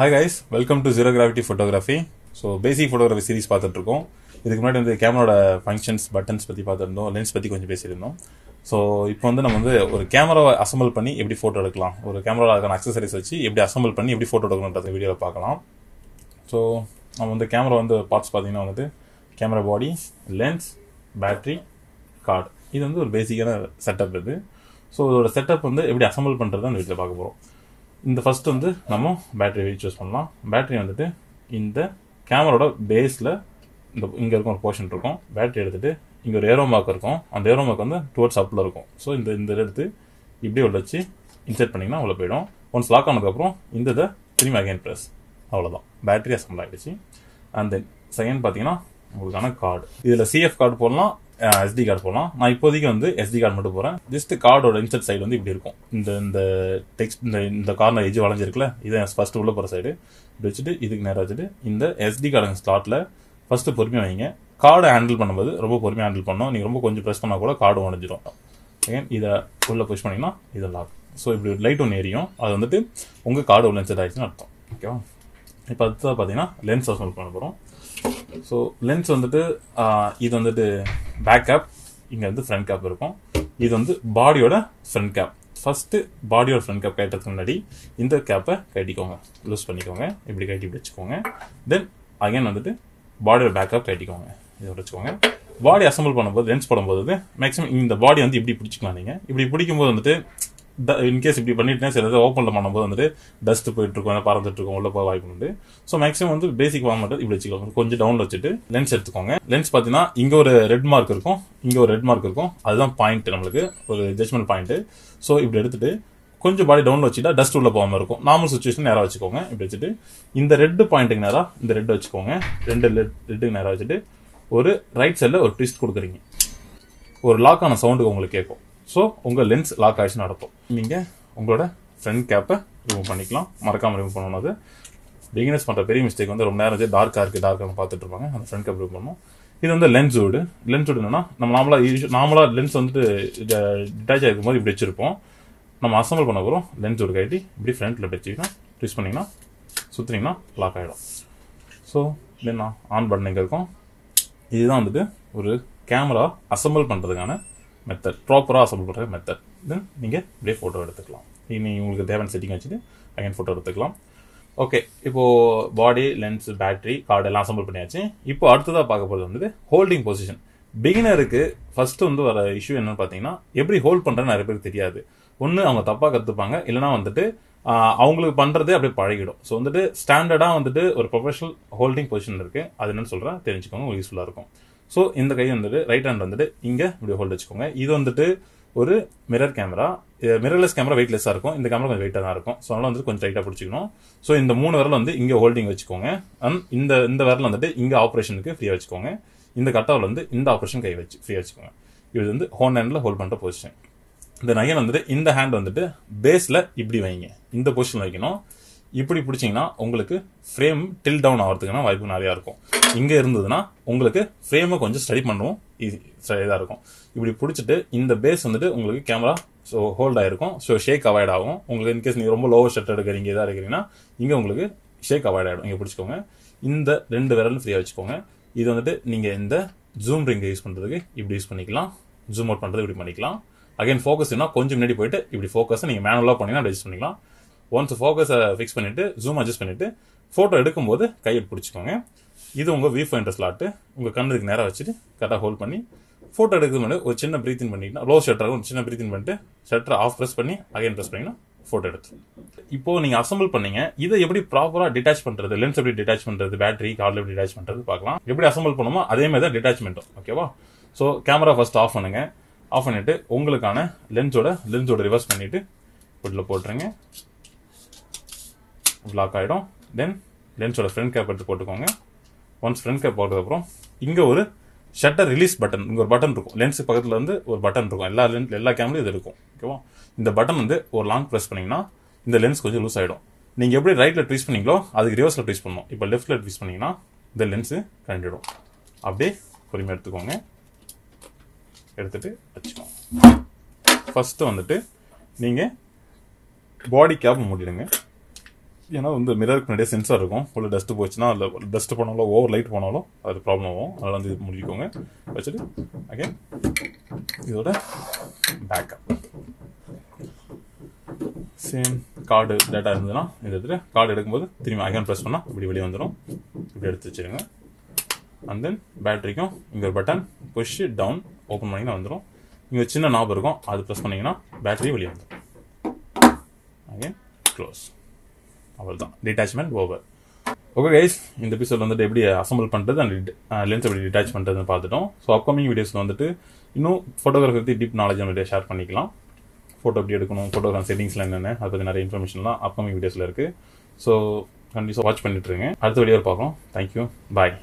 hi guys welcome to zero gravity photography so basic photography series பார்த்துட்ருக்கோம் இதுக்கு முன்னாடி வந்து கேமராவோட ஃபங்க்ஷன்ஸ் பட்டன்ஸ் பற்றி பார்த்துருந்தோம் லென்ஸ் பற்றி கொஞ்சம் பேசியிருந்தோம் ஸோ இப்போ வந்து நம்ம வந்து ஒரு கேமராவை அசம்பிள் பண்ணி எப்படி ஃபோட்டோ எடுக்கலாம் ஒரு கேமராவில் அதுக்கான அக்சசரிஸ் வச்சு எப்படி அசம்பிள் பண்ணி எப்படி ஃபோட்டோ எடுக்கணுன்றது வீடியோவில் பார்க்கலாம் ஸோ நம்ம வந்து கேமரா வந்து பார்ட்ஸ் பார்த்தீங்கன்னா வந்துட்டு camera body lens battery card இது வந்து ஒரு பேசிக்கான செட்டப் இது ஸோ இதோட செட்டப் வந்து எப்படி அசம்பிள் பண்ணுறது தான் வீட்டில் பார்க்க போகிறோம் இந்த ஃபஸ்ட்டு வந்து நம்ம பேட்டரி சூஸ் பண்ணலாம் பேட்டரி வந்துட்டு இந்த கேமரோட பேஸில் இந்த இங்கே இருக்கும் ஒரு போர்ஷன் இருக்கும் பேட்டரி எடுத்துகிட்டு இங்கே ஒரு ஏரோ மார்க் இருக்கும் அந்த ஏரோ மார்க் வந்து டுவர்ட்ஸ் அப்பில் இருக்கும் ஸோ இந்த இந்த எடுத்து இப்படியே உள்ள வச்சு இன்சர்ட் பண்ணிங்கன்னா அவ்வளோ போயிடும் ஒன்ஸ் லாக் ஆனதுக்கப்புறம் இந்த இதை திரும்பி அகைன் ப்ரெஸ் அவ்வளோதான் பேட்டரி அசம்பிள் ஆகிடுச்சு அண்ட் தென் செகண்ட் பார்த்தீங்கன்னா உங்களுக்கான கார்டு இதில் சிஎஃப் கார்டு போடலாம் எஸ்டி கார்டு போகலாம் நான் இப்போதைக்கு வந்து எஸ்டி கார்டு மட்டும் போகிறேன் ஜஸ்ட் கார்டோட இன்சர்ட் சைடு வந்து இப்படி இருக்கும் இந்த இந்த டெக்ஸ்ட் இந்த இந்த கார்னர் எஜ் வளைஞ்சிருக்குல்ல இதை ஃபஸ்ட்டு உள்ளே போகிற சைடு இப்படி வச்சுட்டு இதுக்கு நேராக வச்சுட்டு இந்த எஸ்டி கார்டு ஸ்லாட்டில் ஃபஸ்ட்டு பொறுமையாக வைங்க கார்டை ஹேண்டில் பண்ணும்போது ரொம்ப பொறுமையாக ஹேண்டில் பண்ணோம் நீங்கள் ரொம்ப கொஞ்சம் ப்ரெஸ் பண்ணால் கூட கார்டு உடஞ்சிடும் ஏன் இதை உள்ளே புஷ் பண்ணிங்கன்னா இதை லாக் ஸோ இப்படி ஒரு லைட் ஒன்று எரியும் அது வந்துட்டு உங்கள் கார்டு உள்ள இன்சர்ட் ஆகிடுச்சுன்னு அர்த்தம் ஓகேவா இப்போ அடுத்ததாக பார்த்தீங்கன்னா லென்ஸ் அசம்பிள் பண்ண போகிறோம் ஸோ லென்ஸ் வந்துட்டு இது வந்துட்டு பேக் கேப் இங்கே வந்து ஃப்ரண்ட் கேப் இருக்கும் இது வந்து பாடியோட ஃப்ரண்ட் கேப் ஃபஸ்ட்டு பாடியோட ஃப்ரண்ட் கேப் கட்டுறதுக்கு முன்னாடி இந்த கேப்பை கட்டிக்கோங்க லூஸ் பண்ணிக்கோங்க இப்படி கட்டி வச்சுக்கோங்க தென் அகைன் வந்துட்டு பாடியோட பேக்கப் கட்டிக்கோங்க இதை வச்சுக்கோங்க பாடி அசம்பிள் பண்ணும்போது லென்ஸ் போடும்போது மேக்ஸிமம் இந்த பாடி வந்து இப்படி பிடிச்சிக்கலாம் நீங்கள் இப்படி பிடிக்கும்போது வந்துட்டு இன்கேஸ் இப்படி பண்ணிட்டுனா சில ஓப்பனில் பண்ணும்போது வந்துட்டு டஸ்ட்டு போயிட்டுருக்கும் பறந்துட்டுருக்கோம் உள்ள போக வாய்ப்பு உண்டு ஸோ மேக்ஸிமம் வந்து பேசிக் வாங்க ஃபார்மேட்டர் இப்படி வச்சுக்கோங்க கொஞ்சம் டவுன் வச்சுட்டு லென்ஸ் எடுத்துக்கோங்க லென்ஸ் பார்த்தீங்கன்னா இங்கே ஒரு ரெட் மார்க் இருக்கும் இங்கே ஒரு ரெட் மார்க் இருக்கும் அதுதான் பாயிண்ட் நம்மளுக்கு ஒரு ஜட்மெண்ட் பாயிண்ட்டு ஸோ இப்படி எடுத்துட்டு கொஞ்சம் பாடி டவுன் வச்சுட்டா டஸ்ட் உள்ள போகாமல் இருக்கும் நார்மல் சுச்சுவேஷன் நேராக வச்சுக்கோங்க இப்படி வச்சுட்டு இந்த ரெட்டு பாயிண்ட்டுக்கு நேராக இந்த ரெட்டை வச்சுக்கோங்க ரெண்டு ரெட்டுக்கு நேராக வச்சுட்டு ஒரு ரைட் சைடில் ஒரு ட்விஸ்ட் கொடுக்குறீங்க ஒரு லாக்கான சவுண்டுக்கு உங்களுக்கு கேட்கும் ஸோ உங்கள் லென்ஸ் லாக் ஆகிடுச்சுன்னு நடத்தும் நீங்கள் உங்களோட ஃப்ரண்ட் கேப்பை ரிமூவ் பண்ணிக்கலாம் மறக்காமல் ரிமூவ் பண்ணணும் அது பிகினர்ஸ் பண்ணுற பெரிய மிஸ்டேக் வந்து ரொம்ப நேரம் வந்து டார்க்காக இருக்குது டார்க்காக பார்த்துட்டு இருப்பாங்க அந்த ஃப்ரண்ட் கேப் ரிமூவ் பண்ணணும் இது வந்து லென்ஸ் லென்ஸ் லென்ஸோடு என்னன்னா நம்ம நார்மலாக நார்மலாக லென்ஸ் வந்துட்டு டிட்டாச் ஆகிருக்கும் போது இப்படி வச்சிருப்போம் நம்ம அசம்பிள் பண்ண போகிறோம் வீடு கட்டி இப்படி ஃப்ரண்ட்டில் இப்படி வச்சுக்கணும் பண்ணிங்கன்னா சுற்றினீங்கன்னா லாக் ஆகிடும் ஸோ தென் ஆன் பண்ணிங்க இருக்கும் இதுதான் வந்துட்டு ஒரு கேமரா அசம்பிள் பண்ணுறதுக்கான மெத்தட் ப்ராப்பராக அசம்பிள் பண்ணுற மெத்தட் தென் நீங்கள் இப்படியே ஃபோட்டோ எடுத்துக்கலாம் இனி உங்களுக்கு தேவையான செட்டிங் வச்சுட்டு அகேன் ஃபோட்டோ எடுத்துக்கலாம் ஓகே இப்போது பாடி லென்ஸ் பேட்ரி கார்டு எல்லாம் அசம்பிள் பண்ணியாச்சு இப்போ அடுத்ததாக பார்க்க போகிறது வந்து ஹோல்டிங் பொசிஷன் பிகினருக்கு ஃபஸ்ட்டு வந்து வர இஷ்யூ என்னென்னு பார்த்தீங்கன்னா எப்படி ஹோல்ட் பண்ணுறேன்னு நிறைய பேருக்கு தெரியாது ஒன்று அவங்க தப்பாக கற்றுப்பாங்க இல்லைனா வந்துட்டு அவங்களுக்கு பண்ணுறதே அப்படியே பழகிடும் ஸோ வந்துட்டு ஸ்டாண்டர்டாக வந்துட்டு ஒரு ப்ரொஃபஷனல் ஹோல்டிங் பொசிஷன் இருக்குது அது என்னென்னு சொல்கிறேன் தெரிஞ்சுக்கோங்க யூஸ்ஃபுல்லாக இருக்கும் ஸோ இந்த கை வந்துட்டு ரைட் ஹேண்ட் வந்துட்டு இங்கே இப்படி ஹோல்டு வச்சுக்கோங்க இது வந்துட்டு ஒரு மிரர் கேமரா மிரர்லெஸ் கேமரா வெயிட்லெஸ்ஸாக இருக்கும் இந்த கேமரா கொஞ்சம் வெயிட்டாக தான் இருக்கும் ஸோ அதனால் வந்து கொஞ்சம் டைட்டாக பிடிச்சிக்கணும் ஸோ இந்த மூணு விரல் வந்து இங்கே ஹோல்டிங் வச்சுக்கோங்க அண்ட் இந்த இந்த விரல் வந்துட்டு இங்கே ஆப்ரேஷனுக்கு ஃப்ரீயாக வச்சுக்கோங்க இந்த கட்டாவில் வந்து இந்த ஆப்ரேஷன் கை வச்சு ஃப்ரீயாக வச்சுக்கோங்க இது வந்து ஹோன் ஹேண்டில் ஹோல்ட் பண்ணுற பொசிஷன் இந்த நையன் வந்துட்டு இந்த ஹேண்ட் வந்துட்டு பேஸில் இப்படி வைங்க இந்த பொசிஷன் வைக்கணும் இப்படி பிடிச்சிங்கன்னா உங்களுக்கு ஃப்ரேம் டில் டவுன் ஆகிறதுக்கான வாய்ப்பு நிறையா இருக்கும் இங்கே இருந்ததுன்னா உங்களுக்கு ஃப்ரேமை கொஞ்சம் ஸ்டடி பண்ணுவோம் இது இதாக இருக்கும் இப்படி பிடிச்சிட்டு இந்த பேஸ் வந்துட்டு உங்களுக்கு கேமரா ஸோ ஹோல்ட் ஆகிருக்கும் ஸோ ஷேக் அவாய்ட் ஆகும் உங்களுக்கு இன்கேஸ் நீங்கள் ரொம்ப லோவர் ஷர்ட் எடுக்கிறீங்க இதாக இருக்கிறீங்கன்னா இங்கே உங்களுக்கு ஷேக் அவாய்ட் ஆகிடும் இங்கே பிடிச்சிக்கோங்க இந்த ரெண்டு விரலும் ஃப்ரீயாக வச்சுக்கோங்க இது வந்துட்டு நீங்கள் இந்த ஜூம் ரிங்கை யூஸ் பண்ணுறதுக்கு இப்படி யூஸ் பண்ணிக்கலாம் ஜூம் அவுட் பண்ணுறது இப்படி பண்ணிக்கலாம் அகைன் ஃபோக்கஸ் என்ன கொஞ்சம் முன்னாடி போயிட்டு இப்படி ஃபோக்கஸ் நீங்கள் மேனுவலாக பண்ணிங்கன்னா அப்படி யூஸ் பண்ணிக்கலாம் ஒன்ஸ் ஃபோக்கஸை ஃபிக்ஸ் பண்ணிவிட்டு ஜூம் அட்ஜஸ்ட் பண்ணிவிட்டு ஃபோட்டோ எடுக்கும்போது கையை பிடிச்சிக்கோங்க இது உங்கள் வீஃப் பாயிண்ட் லாட்டு உங்கள் கண்ணுக்கு நேராக வச்சுட்டு கரெக்டாக ஹோல்ட் பண்ணி ஃபோட்டோ எடுக்கிறது மட்டும் ஒரு சின்ன ப்ரீத்திங் பண்ணிங்கன்னா லோ ஷட்டர் ஒரு சின்ன ப்ரீத்திங் பண்ணிட்டு ஷட்டர் ஆஃப் ப்ரெஸ் பண்ணி அகைன் ப்ரெஸ் பண்ணிங்கன்னா ஃபோட்டோ எடுத்துரும் இப்போ நீங்கள் அசம்பிள் பண்ணீங்க இதை எப்படி ப்ராப்பராக டிட்டாச் பண்ணுறது லென்ஸ் எப்படி டிட்டாச் பண்ணுறது பேட்டரி கார்டில் எப்படி டிட்டாச் பண்ணுறது பார்க்கலாம் எப்படி அசம்பிள் பண்ணுமோ அதே மாதிரி தான் டிட்டாச்மெண்ட்டும் ஓகேவா ஸோ கேமரா ஃபஸ்ட் ஆஃப் பண்ணுங்க ஆஃப் பண்ணிவிட்டு உங்களுக்கான லென்ஸோட லென்ஸோட ரிவர்ஸ் பண்ணிவிட்டு இப்படியில் போட்டுருங்க லாக் ஆகிடும் தென் லென்ஸோட ஃப்ரண்ட் கேப் எடுத்து போட்டுக்கோங்க ஒன்ஸ் ஃப்ரண்ட் கேப் போட்டதுக்கப்புறம் இங்கே ஒரு ஷட்டர் ரிலீஸ் பட்டன் இங்கே ஒரு பட்டன் இருக்கும் லென்ஸ் பக்கத்தில் வந்து ஒரு பட்டன் இருக்கும் எல்லா லென்ஸ் எல்லா கேமராவும் இது இருக்கும் ஓகேவா இந்த பட்டன் வந்து ஒரு லாங் ப்ரெஸ் பண்ணிங்கன்னா இந்த லென்ஸ் கொஞ்சம் லூஸ் ஆகிடும் நீங்கள் எப்படி ரைட்டில் ட்வீஸ் பண்ணீங்களோ அதுக்கு ரிவர்ஸில் ட்வீஸ் பண்ணணும் இப்போ லெஃப்ட்டில் ட்வீஸ் பண்ணிங்கன்னா இந்த லென்ஸு கண்டிடும் அப்படியே பொறுமையாக எடுத்துக்கோங்க எடுத்துகிட்டு வச்சுக்கோங்க ஃபஸ்ட்டு வந்துட்டு நீங்கள் பாடி கேப் மூடிடுங்க ஏன்னா வந்து மிரருக்கு நிறைய சென்சார் இருக்கும் உள்ள டஸ்ட்டு போச்சுன்னா அதில் டஸ்ட்டு போனாலும் ஓவர் லைட் போனாலும் அது ப்ராப்ளம் ஆகும் அதில் வந்து இது முடிக்கோங்க வச்சுட்டு ஓகே இதோட பேக்கப் சேம் கார்டு டேட்டா இருந்ததுன்னா இந்த இடத்துல கார்டு எடுக்கும்போது திரும்பி அகைன் ப்ரெஸ் பண்ணால் இப்படி வெளியே வந்துடும் இப்படி எடுத்து வச்சுருங்க அண்ட் தென் பேட்டரிக்கும் இங்கே ஒரு பட்டன் புஷ் டவுன் ஓப்பன் பண்ணிங்கன்னா வந்துடும் இங்கே சின்ன நாப் இருக்கும் அது ப்ரெஸ் பண்ணிங்கன்னா பேட்டரி வெளியே வந்துடும் ஓகே க்ளோஸ் அவ்வளோதான் தான் டிட்டாச்மெண்ட் ஓவர் ஓகே கைஸ் இந்த எபிசோட் வந்துட்டு எப்படி அசம்பிள் பண்ணுறது அண்ட் லென்ஸ் எப்படி டிட்டாச் பண்ணுறதுன்னு பார்த்துட்டோம் ஸோ அப்கமிங் வீடியோஸில் வந்துட்டு இன்னும் ஃபோட்டோகிராஃபி பற்றி டீப் நாலேஜ் நிறைய ஷேர் பண்ணிக்கலாம் ஃபோட்டோ எப்படி எடுக்கணும் ஃபோட்டோகிராஃப் செட்டிங்ஸ்லாம் என்னென்ன அதை பற்றி நிறைய இன்ஃபர்மேஷன்லாம் அப்கமிங் வீடியோஸில் இருக்குது ஸோ கண்டிப்பாக வாட்ச் பண்ணிட்டுருங்க அடுத்த வீடியோ பார்க்கலாம் தேங்க்யூ பாய்